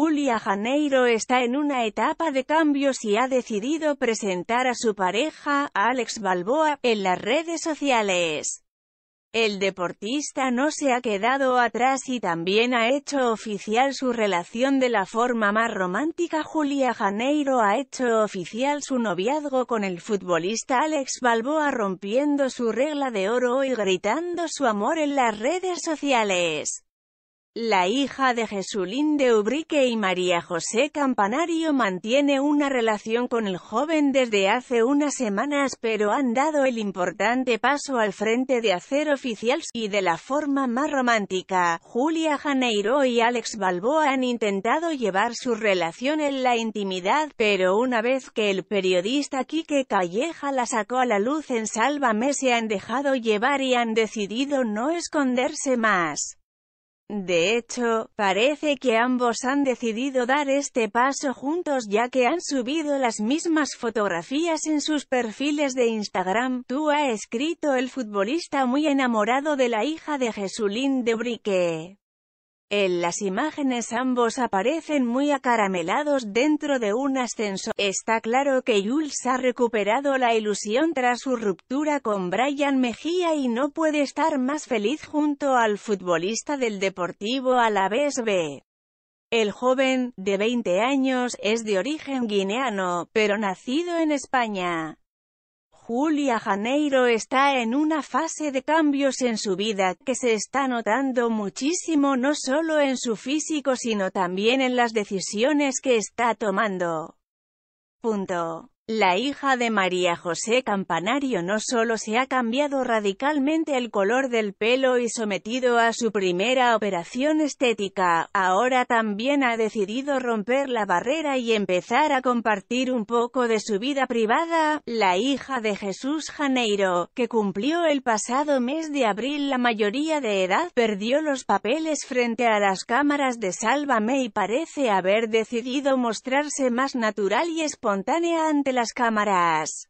Julia Janeiro está en una etapa de cambios y ha decidido presentar a su pareja, Alex Balboa, en las redes sociales. El deportista no se ha quedado atrás y también ha hecho oficial su relación de la forma más romántica. Julia Janeiro ha hecho oficial su noviazgo con el futbolista Alex Balboa rompiendo su regla de oro y gritando su amor en las redes sociales. La hija de Jesulín de Ubrique y María José Campanario mantiene una relación con el joven desde hace unas semanas pero han dado el importante paso al frente de hacer oficial y de la forma más romántica. Julia Janeiro y Alex Balboa han intentado llevar su relación en la intimidad, pero una vez que el periodista Quique Calleja la sacó a la luz en Sálvame se han dejado llevar y han decidido no esconderse más. De hecho, parece que ambos han decidido dar este paso juntos ya que han subido las mismas fotografías en sus perfiles de Instagram. Tú ha escrito el futbolista muy enamorado de la hija de Jesulín de Brique. En las imágenes ambos aparecen muy acaramelados dentro de un ascenso. Está claro que Jules ha recuperado la ilusión tras su ruptura con Brian Mejía y no puede estar más feliz junto al futbolista del Deportivo Alavés B. El joven, de 20 años, es de origen guineano, pero nacido en España. Julia Janeiro está en una fase de cambios en su vida, que se está notando muchísimo no solo en su físico sino también en las decisiones que está tomando. La hija de María José Campanario no solo se ha cambiado radicalmente el color del pelo y sometido a su primera operación estética, ahora también ha decidido romper la barrera y empezar a compartir un poco de su vida privada. La hija de Jesús Janeiro, que cumplió el pasado mes de abril la mayoría de edad, perdió los papeles frente a las cámaras de Sálvame y parece haber decidido mostrarse más natural y espontánea ante la las cámaras.